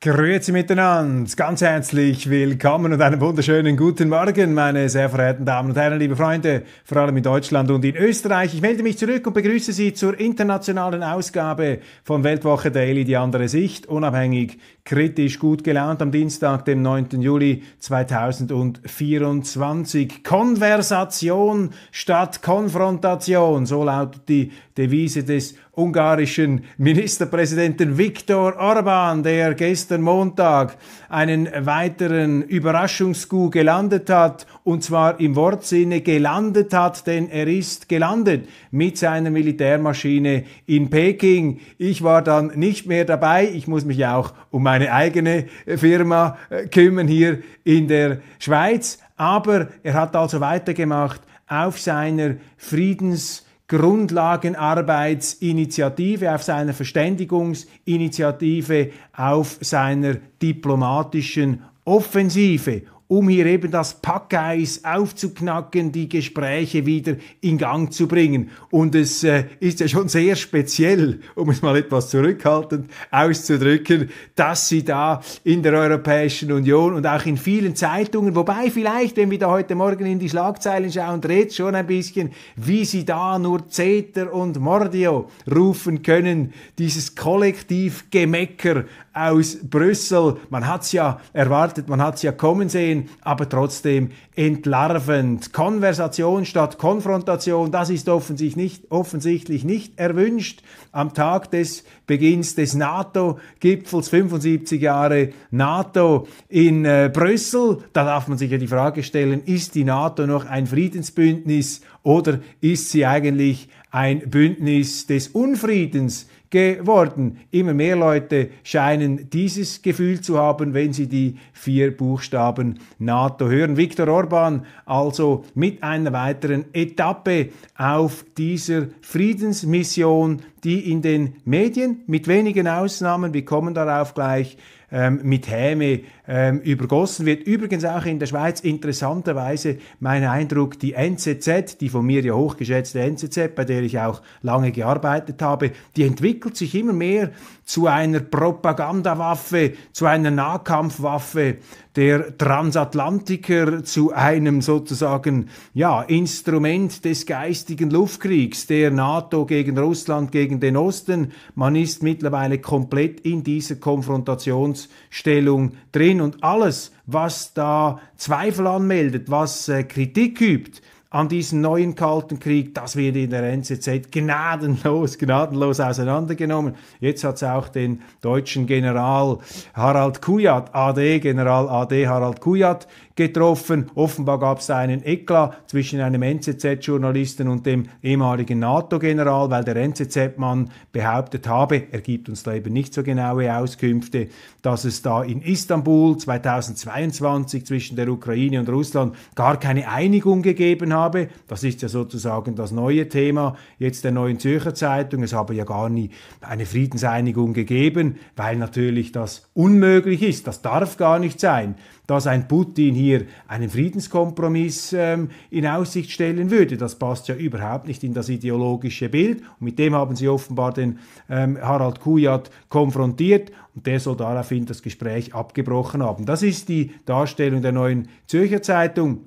Grüezi miteinander, ganz herzlich willkommen und einen wunderschönen guten Morgen, meine sehr verehrten Damen und Herren, liebe Freunde, vor allem in Deutschland und in Österreich. Ich melde mich zurück und begrüße Sie zur internationalen Ausgabe von Weltwoche Daily, die andere Sicht, unabhängig, kritisch, gut gelaunt am Dienstag, dem 9. Juli 2024. Konversation statt Konfrontation, so lautet die Devise des ungarischen Ministerpräsidenten Viktor Orban, der gestern Montag einen weiteren Überraschungskuh gelandet hat, und zwar im Wortsinne gelandet hat, denn er ist gelandet mit seiner Militärmaschine in Peking. Ich war dann nicht mehr dabei, ich muss mich auch um meine eigene äh, Firma äh, kümmern hier in der Schweiz, aber er hat also weitergemacht auf seiner Friedens- Grundlagenarbeitsinitiative, auf seiner Verständigungsinitiative, auf seiner diplomatischen Offensive um hier eben das Packeis aufzuknacken, die Gespräche wieder in Gang zu bringen. Und es äh, ist ja schon sehr speziell, um es mal etwas zurückhaltend auszudrücken, dass sie da in der Europäischen Union und auch in vielen Zeitungen, wobei vielleicht, wenn wir da heute Morgen in die Schlagzeilen schauen, dreht schon ein bisschen, wie sie da nur Zeter und Mordio rufen können, dieses Kollektivgemecker aus Brüssel. Man hat es ja erwartet, man hat es ja kommen sehen, aber trotzdem entlarvend. Konversation statt Konfrontation, das ist offensichtlich nicht, offensichtlich nicht erwünscht. Am Tag des Beginns des NATO-Gipfels, 75 Jahre NATO in äh, Brüssel, da darf man sich ja die Frage stellen, ist die NATO noch ein Friedensbündnis oder ist sie eigentlich ein Bündnis des Unfriedens? geworden. Immer mehr Leute scheinen dieses Gefühl zu haben, wenn sie die vier Buchstaben NATO hören. Viktor Orban also mit einer weiteren Etappe auf dieser Friedensmission, die in den Medien mit wenigen Ausnahmen, wir kommen darauf gleich, ähm, mit Häme ähm, übergossen wird. Übrigens auch in der Schweiz interessanterweise mein Eindruck, die NZZ, die von mir ja hochgeschätzte NZZ, bei der ich auch lange gearbeitet habe, die entwickelt sich immer mehr zu einer Propagandawaffe, zu einer Nahkampfwaffe der Transatlantiker, zu einem sozusagen ja, Instrument des geistigen Luftkriegs der NATO gegen Russland, gegen den Osten. Man ist mittlerweile komplett in dieser Konfrontation Positionsstellung drin und alles, was da Zweifel anmeldet, was äh, Kritik übt, an diesem neuen Kalten Krieg, das wird in der NZZ gnadenlos, gnadenlos auseinandergenommen. Jetzt hat es auch den deutschen General Harald Kujat, AD, General AD Harald Kujat getroffen. Offenbar gab es einen Eklat zwischen einem NZZ-Journalisten und dem ehemaligen NATO-General, weil der NZZ-Mann behauptet habe, er gibt uns da eben nicht so genaue Auskünfte, dass es da in Istanbul 2022 zwischen der Ukraine und Russland gar keine Einigung gegeben hat habe. Das ist ja sozusagen das neue Thema jetzt der neuen Zürcher Zeitung. Es habe ja gar nie eine Friedenseinigung gegeben, weil natürlich das unmöglich ist. Das darf gar nicht sein, dass ein Putin hier einen Friedenskompromiss ähm, in Aussicht stellen würde. Das passt ja überhaupt nicht in das ideologische Bild. Und mit dem haben sie offenbar den ähm, Harald Kujat konfrontiert und der soll daraufhin das Gespräch abgebrochen haben. Das ist die Darstellung der neuen Zürcher Zeitung.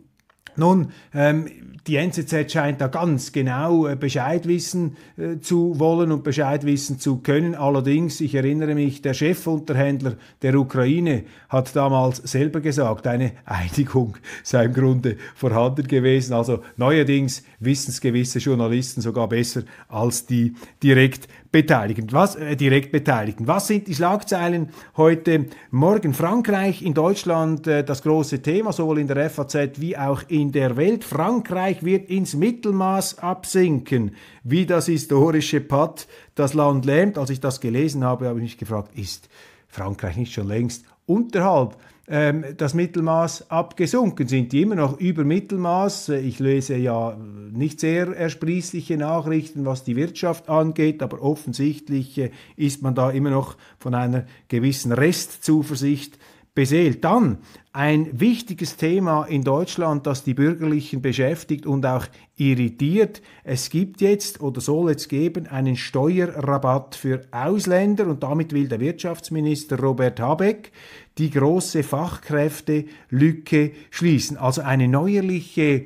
Nun, ähm, die NZZ scheint da ganz genau äh, Bescheid wissen äh, zu wollen und Bescheid wissen zu können. Allerdings, ich erinnere mich, der Chefunterhändler der Ukraine hat damals selber gesagt, eine Einigung sei im Grunde vorhanden gewesen. Also neuerdings wissen es gewisse Journalisten sogar besser als die direkt Beteiligten. Was, äh, direkt Beteiligten. Was sind die Schlagzeilen heute Morgen? Frankreich in Deutschland äh, das große Thema, sowohl in der FAZ wie auch in der Welt. Frankreich wird ins Mittelmaß absinken, wie das historische Patt das Land lähmt. Als ich das gelesen habe, habe ich mich gefragt, ist Frankreich nicht schon längst unterhalb ähm, das Mittelmaß abgesunken sind, die immer noch über Mittelmaß. Ich lese ja nicht sehr ersprießliche Nachrichten, was die Wirtschaft angeht, aber offensichtlich äh, ist man da immer noch von einer gewissen Restzuversicht beseelt. Dann ein wichtiges Thema in Deutschland, das die Bürgerlichen beschäftigt und auch irritiert. Es gibt jetzt oder soll es geben einen Steuerrabatt für Ausländer und damit will der Wirtschaftsminister Robert Habeck die große Fachkräftelücke schließen. Also eine neuerliche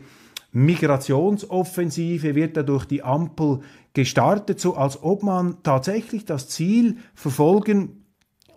Migrationsoffensive wird dadurch die Ampel gestartet, so als ob man tatsächlich das Ziel verfolgen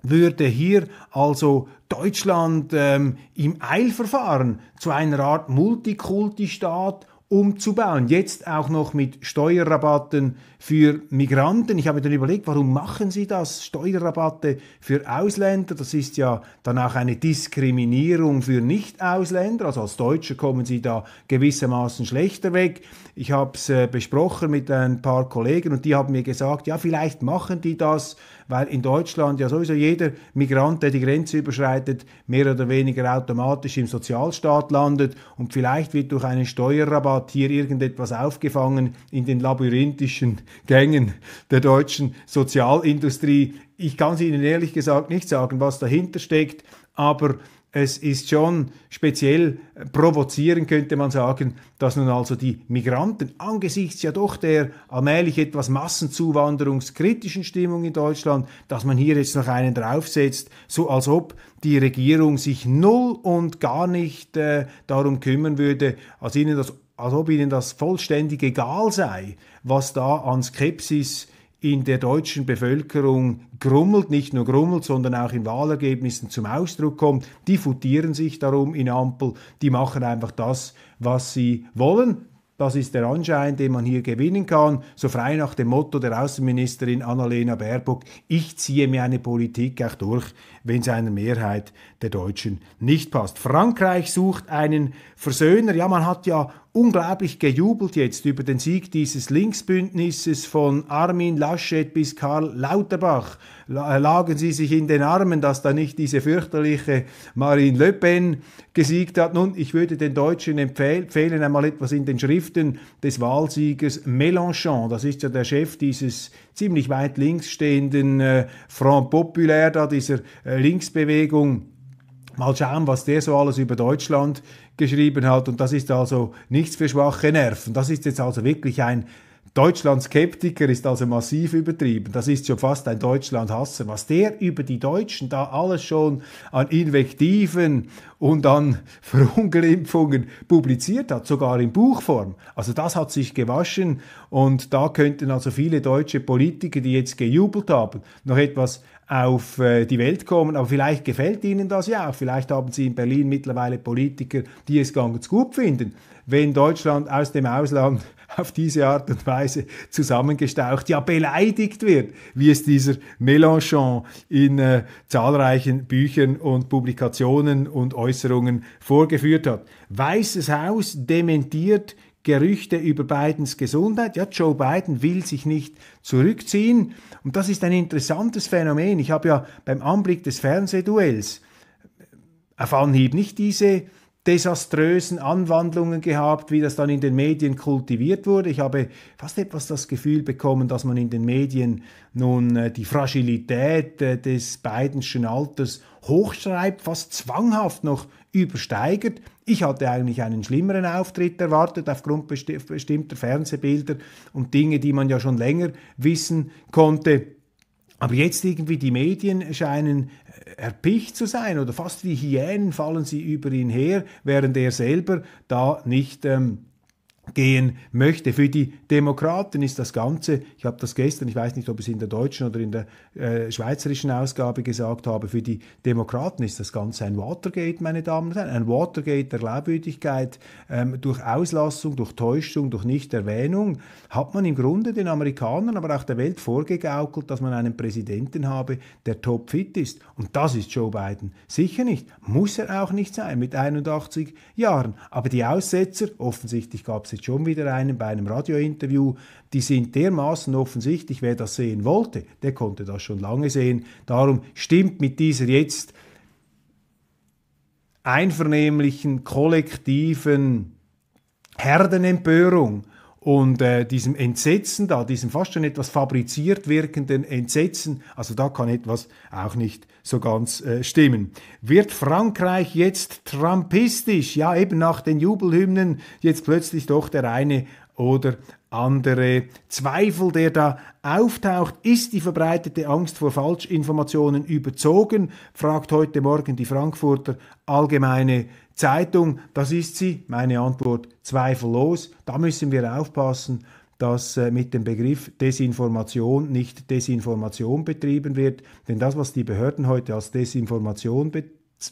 würde hier also Deutschland ähm, im Eilverfahren zu einer Art Multikulti-Staat umzubauen. Jetzt auch noch mit Steuerrabatten für Migranten. Ich habe mir dann überlegt, warum machen sie das? Steuerrabatte für Ausländer, das ist ja dann auch eine Diskriminierung für Nicht-Ausländer. Also als Deutsche kommen sie da gewissermaßen schlechter weg. Ich habe es äh, besprochen mit ein paar Kollegen und die haben mir gesagt, ja, vielleicht machen die das, weil in Deutschland ja sowieso jeder Migrant, der die Grenze überschreitet, mehr oder weniger automatisch im Sozialstaat landet und vielleicht wird durch einen Steuerrabatt hier irgendetwas aufgefangen in den labyrinthischen Gängen der deutschen Sozialindustrie. Ich kann es Ihnen ehrlich gesagt nicht sagen, was dahinter steckt, aber es ist schon speziell provozieren, könnte man sagen, dass nun also die Migranten angesichts ja doch der allmählich etwas massenzuwanderungskritischen Stimmung in Deutschland, dass man hier jetzt noch einen draufsetzt, so als ob die Regierung sich null und gar nicht äh, darum kümmern würde, als ihnen das als ob ihnen das vollständig egal sei, was da an Skepsis in der deutschen Bevölkerung grummelt, nicht nur grummelt, sondern auch in Wahlergebnissen zum Ausdruck kommt. Die futieren sich darum in Ampel, die machen einfach das, was sie wollen. Das ist der Anschein, den man hier gewinnen kann. So frei nach dem Motto der Außenministerin Annalena Baerbock, ich ziehe mir eine Politik auch durch, wenn es einer Mehrheit der Deutschen nicht passt. Frankreich sucht einen Versöhner. Ja, man hat ja unglaublich gejubelt jetzt über den Sieg dieses Linksbündnisses von Armin Laschet bis Karl Lauterbach. Äh, lagen sie sich in den Armen, dass da nicht diese fürchterliche Marine Le Pen gesiegt hat. Nun, ich würde den Deutschen empfehlen, einmal etwas in den Schriften des Wahlsiegers Mélenchon, das ist ja der Chef dieses ziemlich weit links stehenden äh, Front Populaire, da dieser äh, Linksbewegung. Mal schauen, was der so alles über Deutschland geschrieben hat. Und das ist also nichts für schwache Nerven. Das ist jetzt also wirklich ein Deutschland-Skeptiker ist also massiv übertrieben. Das ist schon fast ein Deutschland-Hasser. Was der über die Deutschen da alles schon an Invektiven und an Verunglimpfungen publiziert hat, sogar in Buchform. Also das hat sich gewaschen und da könnten also viele deutsche Politiker, die jetzt gejubelt haben, noch etwas auf äh, die Welt kommen. Aber vielleicht gefällt Ihnen das ja auch. Vielleicht haben Sie in Berlin mittlerweile Politiker, die es ganz gut finden, wenn Deutschland aus dem Ausland auf diese Art und Weise zusammengestaucht, ja beleidigt wird, wie es dieser Mélenchon in äh, zahlreichen Büchern und Publikationen und Äußerungen vorgeführt hat. Weißes Haus dementiert Gerüchte über Bidens Gesundheit. Ja, Joe Biden will sich nicht zurückziehen. Und das ist ein interessantes Phänomen. Ich habe ja beim Anblick des Fernsehduells auf Anhieb nicht diese desaströsen Anwandlungen gehabt, wie das dann in den Medien kultiviert wurde. Ich habe fast etwas das Gefühl bekommen, dass man in den Medien nun äh, die Fragilität äh, des Bidenschen Alters hochschreibt, fast zwanghaft noch übersteigert. Ich hatte eigentlich einen schlimmeren Auftritt erwartet aufgrund besti bestimmter Fernsehbilder und Dinge, die man ja schon länger wissen konnte. Aber jetzt irgendwie die Medien scheinen äh, erpicht zu sein oder fast wie Hyänen fallen sie über ihn her, während er selber da nicht ähm, gehen möchte. Für die Demokraten ist das Ganze, ich habe das gestern, ich weiß nicht, ob ich es in der deutschen oder in der äh, schweizerischen Ausgabe gesagt habe, für die Demokraten ist das Ganze ein Watergate, meine Damen und Herren, ein Watergate der Glaubwürdigkeit. Ähm, durch Auslassung, durch Täuschung, durch Nichterwähnung hat man im Grunde den Amerikanern, aber auch der Welt vorgegaukelt, dass man einen Präsidenten habe, der topfit ist. Und das ist Joe Biden. Sicher nicht, muss er auch nicht sein mit 81 Jahren. Aber die Aussetzer, offensichtlich gab es jetzt schon wieder einen bei einem Radiointerview, die sind dermaßen offensichtlich, wer das sehen wollte, der konnte das schon lange sehen. Darum stimmt mit dieser jetzt einvernehmlichen, kollektiven Herdenempörung und äh, diesem Entsetzen da, diesem fast schon etwas fabriziert wirkenden Entsetzen, also da kann etwas auch nicht so ganz äh, stimmen. Wird Frankreich jetzt trumpistisch? Ja, eben nach den Jubelhymnen jetzt plötzlich doch der eine oder andere Zweifel, der da auftaucht. Ist die verbreitete Angst vor Falschinformationen überzogen? fragt heute Morgen die Frankfurter Allgemeine Zeitung. Das ist sie, meine Antwort zweifellos. Da müssen wir aufpassen dass äh, mit dem Begriff Desinformation nicht Desinformation betrieben wird. Denn das, was die Behörden heute als Desinformation be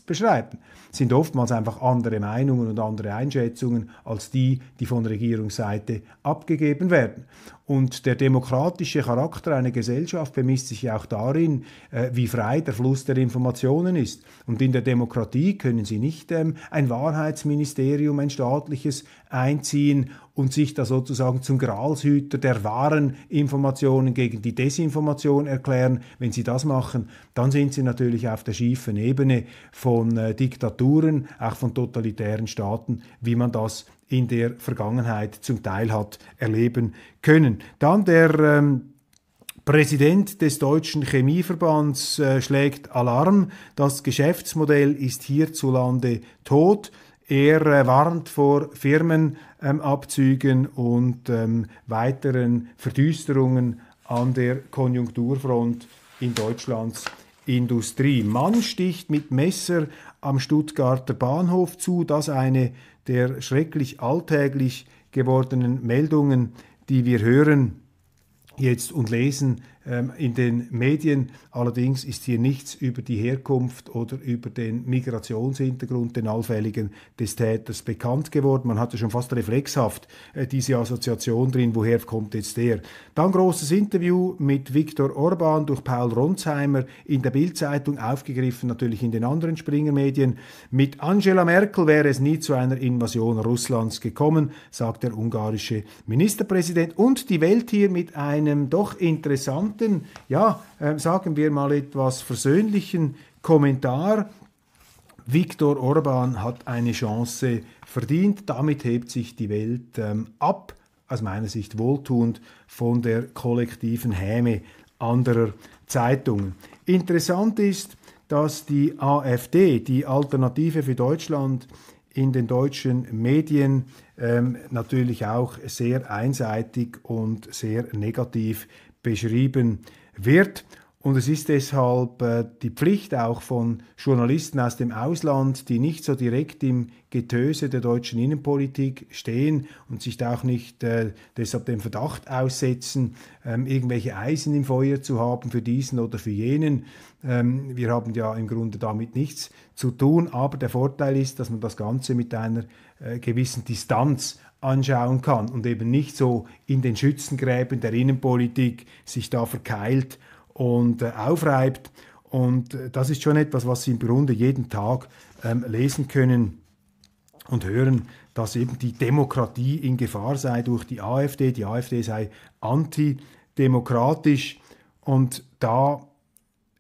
beschreiben. Es sind oftmals einfach andere Meinungen und andere Einschätzungen als die, die von Regierungsseite abgegeben werden. Und der demokratische Charakter einer Gesellschaft bemisst sich ja auch darin, äh, wie frei der Fluss der Informationen ist. Und in der Demokratie können Sie nicht ähm, ein Wahrheitsministerium, ein staatliches, einziehen und sich da sozusagen zum Gralshüter der wahren Informationen gegen die Desinformation erklären. Wenn sie das machen, dann sind sie natürlich auf der schiefen Ebene von äh, Diktaturen, auch von totalitären Staaten, wie man das in der Vergangenheit zum Teil hat erleben können. Dann der ähm, Präsident des Deutschen Chemieverbands äh, schlägt Alarm. Das Geschäftsmodell ist hierzulande tot. Er äh, warnt vor Firmenabzügen ähm, und ähm, weiteren Verdüsterungen an der Konjunkturfront in Deutschlands Industrie. Mann sticht mit Messer am Stuttgarter Bahnhof zu, das eine der schrecklich alltäglich gewordenen Meldungen, die wir hören jetzt und lesen, ähm, in den Medien. Allerdings ist hier nichts über die Herkunft oder über den Migrationshintergrund, den allfälligen des Täters bekannt geworden. Man hatte schon fast reflexhaft äh, diese Assoziation drin, woher kommt jetzt der. Dann großes Interview mit Viktor Orban durch Paul Ronsheimer in der Bildzeitung, aufgegriffen natürlich in den anderen Springer-Medien. Mit Angela Merkel wäre es nie zu einer Invasion Russlands gekommen, sagt der ungarische Ministerpräsident. Und die Welt hier mit einem doch interessanten prägnanten, ja, äh, sagen wir mal etwas versöhnlichen Kommentar, Viktor Orban hat eine Chance verdient. Damit hebt sich die Welt ähm, ab, aus meiner Sicht wohltuend, von der kollektiven Häme anderer Zeitungen. Interessant ist, dass die AfD, die Alternative für Deutschland, in den deutschen Medien ähm, natürlich auch sehr einseitig und sehr negativ beschrieben wird. Und es ist deshalb äh, die Pflicht auch von Journalisten aus dem Ausland, die nicht so direkt im Getöse der deutschen Innenpolitik stehen und sich da auch nicht äh, deshalb dem Verdacht aussetzen, ähm, irgendwelche Eisen im Feuer zu haben für diesen oder für jenen. Ähm, wir haben ja im Grunde damit nichts zu tun, aber der Vorteil ist, dass man das Ganze mit einer äh, gewissen Distanz anschauen kann und eben nicht so in den Schützengräben der Innenpolitik sich da verkeilt und äh, aufreibt. Und äh, das ist schon etwas, was Sie im Grunde jeden Tag ähm, lesen können und hören, dass eben die Demokratie in Gefahr sei durch die AfD. Die AfD sei antidemokratisch. Und da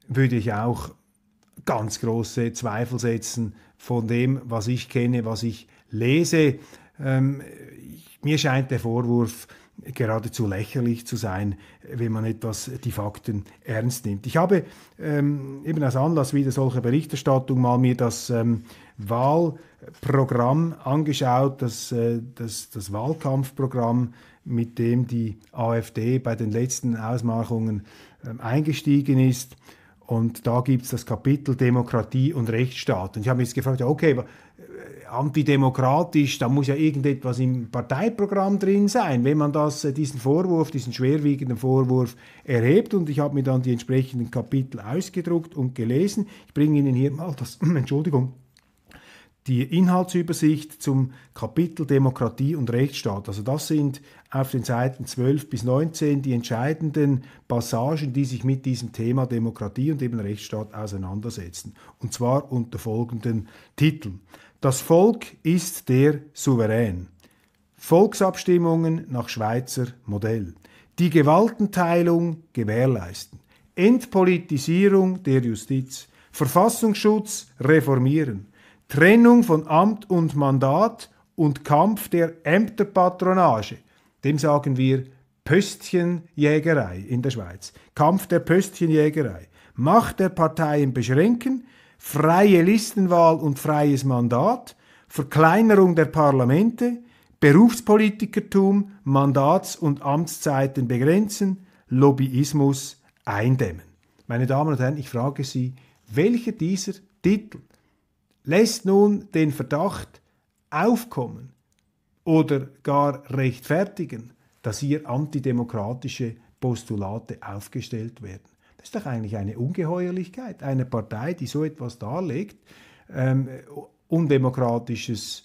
würde ich auch ganz große Zweifel setzen von dem, was ich kenne, was ich lese. Ähm, mir scheint der Vorwurf geradezu lächerlich zu sein, wenn man etwas die Fakten ernst nimmt. Ich habe ähm, eben als Anlass wieder solcher Berichterstattung mal mir das ähm, Wahlprogramm angeschaut, das, äh, das, das Wahlkampfprogramm, mit dem die AfD bei den letzten Ausmachungen ähm, eingestiegen ist. Und da gibt es das Kapitel Demokratie und Rechtsstaat. Und ich habe mich jetzt gefragt, okay, aber äh, antidemokratisch, da muss ja irgendetwas im Parteiprogramm drin sein, wenn man das, äh, diesen Vorwurf, diesen schwerwiegenden Vorwurf erhebt. Und ich habe mir dann die entsprechenden Kapitel ausgedruckt und gelesen. Ich bringe Ihnen hier mal das, Entschuldigung, die Inhaltsübersicht zum Kapitel Demokratie und Rechtsstaat. Also das sind auf den Seiten 12 bis 19 die entscheidenden Passagen, die sich mit diesem Thema Demokratie und eben Rechtsstaat auseinandersetzen. Und zwar unter folgenden Titeln. Das Volk ist der Souverän. Volksabstimmungen nach Schweizer Modell. Die Gewaltenteilung gewährleisten. Entpolitisierung der Justiz. Verfassungsschutz reformieren. Trennung von Amt und Mandat und Kampf der Ämterpatronage. Dem sagen wir Pöstchenjägerei in der Schweiz. Kampf der Pöstchenjägerei. Macht der Parteien beschränken, freie Listenwahl und freies Mandat, Verkleinerung der Parlamente, Berufspolitikertum, Mandats- und Amtszeiten begrenzen, Lobbyismus eindämmen. Meine Damen und Herren, ich frage Sie, welcher dieser Titel lässt nun den Verdacht aufkommen oder gar rechtfertigen, dass hier antidemokratische Postulate aufgestellt werden. Das ist doch eigentlich eine Ungeheuerlichkeit. Eine Partei, die so etwas darlegt, ähm, undemokratisches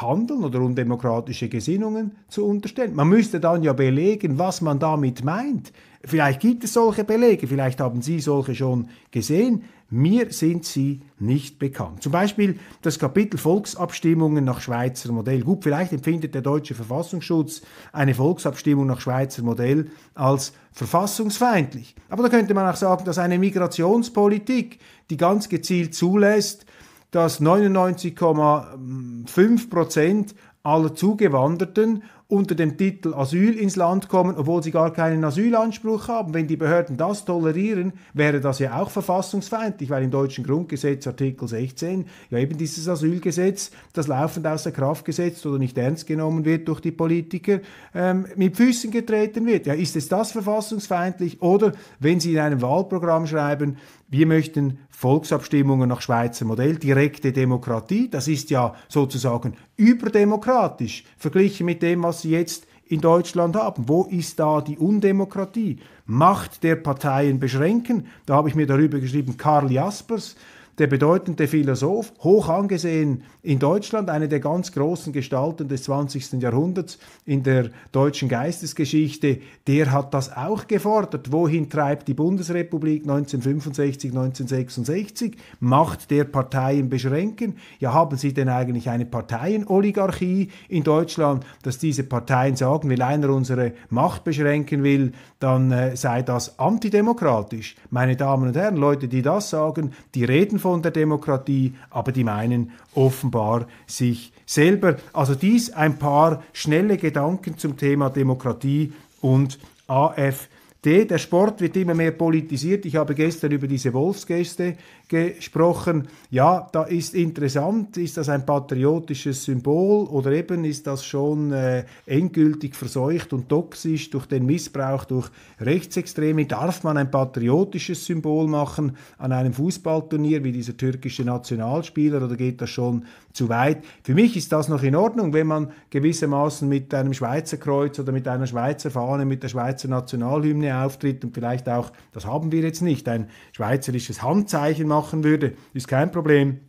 Handeln oder undemokratische Gesinnungen zu unterstellen. Man müsste dann ja belegen, was man damit meint. Vielleicht gibt es solche Belege, vielleicht haben Sie solche schon gesehen. Mir sind sie nicht bekannt. Zum Beispiel das Kapitel Volksabstimmungen nach Schweizer Modell. Gut, vielleicht empfindet der deutsche Verfassungsschutz eine Volksabstimmung nach Schweizer Modell als verfassungsfeindlich. Aber da könnte man auch sagen, dass eine Migrationspolitik, die ganz gezielt zulässt, dass 99,5 Prozent aller Zugewanderten unter dem Titel Asyl ins Land kommen, obwohl sie gar keinen Asylanspruch haben. Wenn die Behörden das tolerieren, wäre das ja auch verfassungsfeindlich, weil im deutschen Grundgesetz Artikel 16 ja eben dieses Asylgesetz, das laufend außer Kraft gesetzt oder nicht ernst genommen wird durch die Politiker, ähm, mit Füßen getreten wird. Ja, ist es das verfassungsfeindlich? Oder wenn Sie in einem Wahlprogramm schreiben, wir möchten Volksabstimmungen nach Schweizer Modell, direkte Demokratie, das ist ja sozusagen überdemokratisch verglichen mit dem, was sie jetzt in Deutschland haben. Wo ist da die Undemokratie? Macht der Parteien beschränken. Da habe ich mir darüber geschrieben, Karl Jaspers, der bedeutende Philosoph, hoch angesehen in Deutschland, eine der ganz großen Gestalten des 20. Jahrhunderts in der deutschen Geistesgeschichte, der hat das auch gefordert. Wohin treibt die Bundesrepublik 1965, 1966? Macht der Parteien beschränken? Ja, haben Sie denn eigentlich eine Parteienoligarchie in Deutschland, dass diese Parteien sagen, wenn einer unsere Macht beschränken will, dann äh, sei das antidemokratisch. Meine Damen und Herren, Leute, die das sagen, die reden von der Demokratie, aber die meinen offenbar sich selber. Also dies ein paar schnelle Gedanken zum Thema Demokratie und AfD. Der Sport wird immer mehr politisiert. Ich habe gestern über diese Wolfsgeste gesprochen. Ja, da ist interessant, ist das ein patriotisches Symbol oder eben ist das schon äh, endgültig verseucht und toxisch durch den Missbrauch durch Rechtsextreme? Darf man ein patriotisches Symbol machen an einem Fußballturnier wie dieser türkische Nationalspieler oder geht das schon zu weit. Für mich ist das noch in Ordnung, wenn man gewissermaßen mit einem Schweizer Kreuz oder mit einer Schweizer Fahne, mit der Schweizer Nationalhymne auftritt und vielleicht auch, das haben wir jetzt nicht, ein schweizerisches Handzeichen machen würde, ist kein Problem.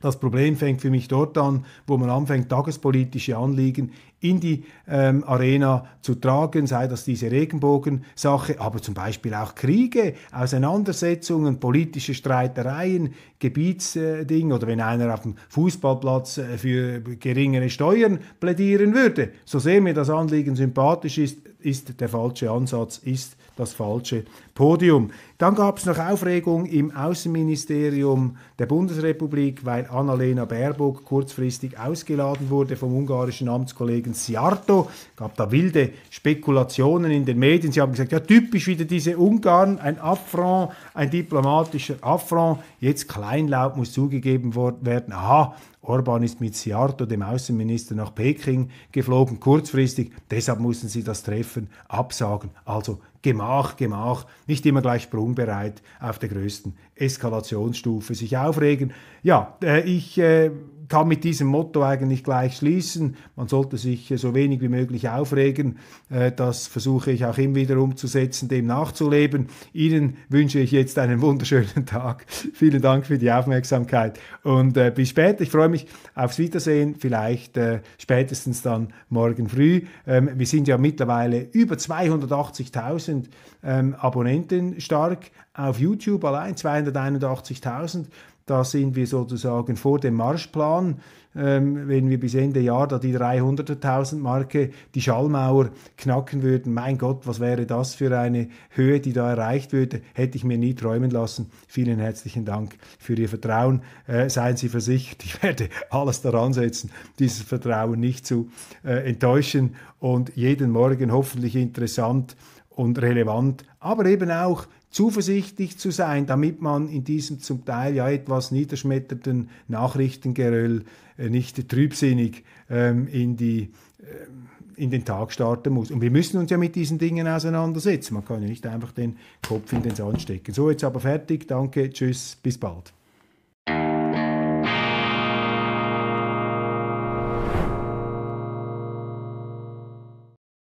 Das Problem fängt für mich dort an, wo man anfängt, tagespolitische Anliegen in die ähm, Arena zu tragen, sei das diese Regenbogensache, aber zum Beispiel auch Kriege, Auseinandersetzungen, politische Streitereien, Gebietsding äh, oder wenn einer auf dem Fußballplatz äh, für geringere Steuern plädieren würde. So sehr mir das Anliegen sympathisch ist, ist der falsche Ansatz, ist das falsche Podium. Dann gab es noch Aufregung im Außenministerium der Bundesrepublik, weil Annalena Baerbock kurzfristig ausgeladen wurde vom ungarischen Amtskollegen Siarto. Es gab da wilde Spekulationen in den Medien. Sie haben gesagt, ja typisch wieder diese Ungarn, ein Affront, ein diplomatischer Affront. Jetzt kleinlaut muss zugegeben werden, aha, Orban ist mit Siarto, dem Außenminister, nach Peking geflogen, kurzfristig. Deshalb mussten sie das Treffen absagen. Also Gemach, Gemach, nicht immer gleich sprungbereit auf der größten Eskalationsstufe sich aufregen. Ja, äh, ich äh, kann mit diesem Motto eigentlich gleich schließen. Man sollte sich äh, so wenig wie möglich aufregen. Äh, das versuche ich auch immer wieder umzusetzen, dem nachzuleben. Ihnen wünsche ich jetzt einen wunderschönen Tag. Vielen Dank für die Aufmerksamkeit und äh, bis später. Ich freue mich aufs Wiedersehen, vielleicht spätestens dann morgen früh. Ähm, wir sind ja mittlerweile über 280.000 ähm, Abonnenten stark auf YouTube allein, 281.000. Da sind wir sozusagen vor dem Marschplan. Ähm, wenn wir bis Ende Jahr da die 300.000 Marke, die Schallmauer knacken würden, mein Gott, was wäre das für eine Höhe, die da erreicht würde, hätte ich mir nie träumen lassen. Vielen herzlichen Dank für Ihr Vertrauen. Äh, seien Sie versichert, ich werde alles daran setzen, dieses Vertrauen nicht zu äh, enttäuschen und jeden Morgen hoffentlich interessant und relevant, aber eben auch zuversichtlich zu sein, damit man in diesem zum Teil ja etwas niederschmetternden Nachrichtengeröll äh, nicht trübsinnig ähm, in die ähm, in den Tag starten muss. Und wir müssen uns ja mit diesen Dingen auseinandersetzen. Man kann ja nicht einfach den Kopf in den Sand stecken. So, jetzt aber fertig. Danke, tschüss, bis bald.